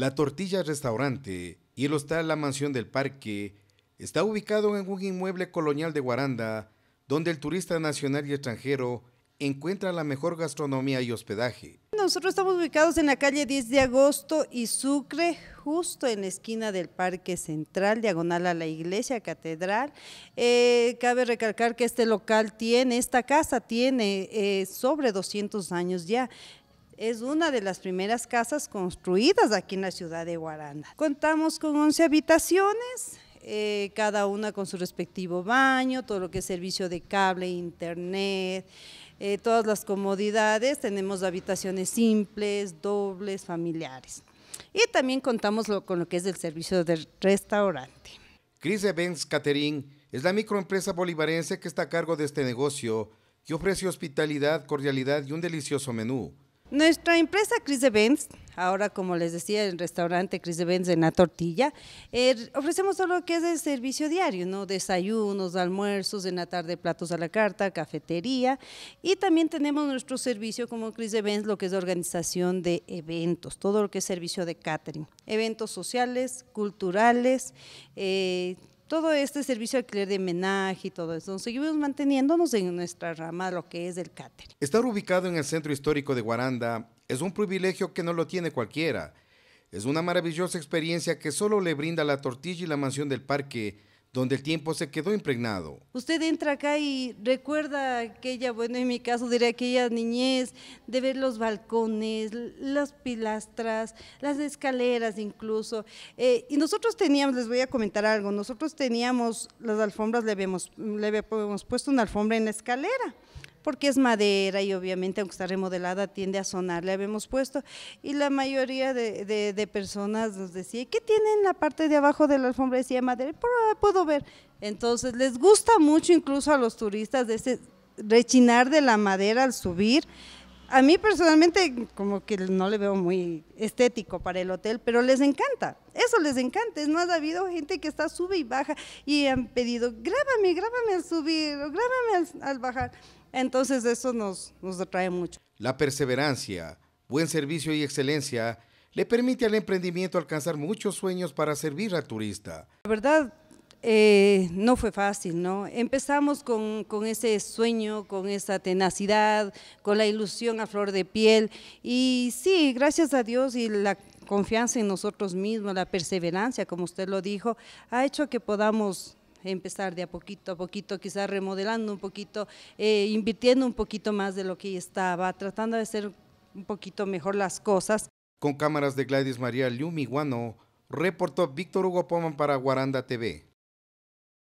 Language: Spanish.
La Tortilla Restaurante y el Hostal La Mansión del Parque está ubicado en un inmueble colonial de Guaranda, donde el turista nacional y extranjero encuentra la mejor gastronomía y hospedaje. Nosotros estamos ubicados en la calle 10 de agosto y Sucre, justo en la esquina del Parque Central, diagonal a la iglesia catedral. Eh, cabe recalcar que este local tiene, esta casa tiene eh, sobre 200 años ya es una de las primeras casas construidas aquí en la ciudad de Guaranda. Contamos con 11 habitaciones, eh, cada una con su respectivo baño, todo lo que es servicio de cable, internet, eh, todas las comodidades. Tenemos habitaciones simples, dobles, familiares. Y también contamos con lo que es el servicio de restaurante. Cris Events Catering es la microempresa bolivarense que está a cargo de este negocio, que ofrece hospitalidad, cordialidad y un delicioso menú. Nuestra empresa Chris Events, ahora como les decía, el restaurante Chris Events en La Tortilla, eh, ofrecemos todo lo que es el servicio diario, ¿no? Desayunos, almuerzos, en la tarde platos a la carta, cafetería y también tenemos nuestro servicio como Chris Events, lo que es organización de eventos, todo lo que es servicio de catering, eventos sociales, culturales, eh, todo este servicio de alquiler de homenaje y todo eso. Seguimos manteniéndonos en nuestra rama, lo que es el catering. Estar ubicado en el centro histórico de Guaranda es un privilegio que no lo tiene cualquiera. Es una maravillosa experiencia que solo le brinda la tortilla y la mansión del parque, donde el tiempo se quedó impregnado. Usted entra acá y recuerda aquella, bueno, en mi caso diré aquella niñez, de ver los balcones, las pilastras, las escaleras incluso. Eh, y nosotros teníamos, les voy a comentar algo, nosotros teníamos las alfombras, le le habíamos puesto una alfombra en la escalera porque es madera y obviamente aunque está remodelada tiende a sonar, le habíamos puesto y la mayoría de, personas nos decía, ¿qué tiene en la parte de abajo de la alfombra? Decía madera, puedo ver. Entonces les gusta mucho incluso a los turistas de ese rechinar de la madera al subir. A mí personalmente como que no le veo muy estético para el hotel, pero les encanta, eso les encanta. Es más, ha habido gente que está sube y baja y han pedido, grábame, grábame al subir o grábame al bajar. Entonces eso nos, nos atrae mucho. La perseverancia, buen servicio y excelencia le permite al emprendimiento alcanzar muchos sueños para servir al turista. La verdad, eh, no fue fácil, ¿no? Empezamos con, con, ese sueño, con esa tenacidad, con la ilusión a flor de piel y sí, gracias a Dios y la confianza en nosotros mismos, la perseverancia, como usted lo dijo, ha hecho que podamos empezar de a poquito a poquito, quizás remodelando un poquito, eh, invirtiendo un poquito más de lo que estaba, tratando de hacer un poquito mejor las cosas. Con cámaras de Gladys María guano reportó Víctor Hugo Poman para Guaranda TV.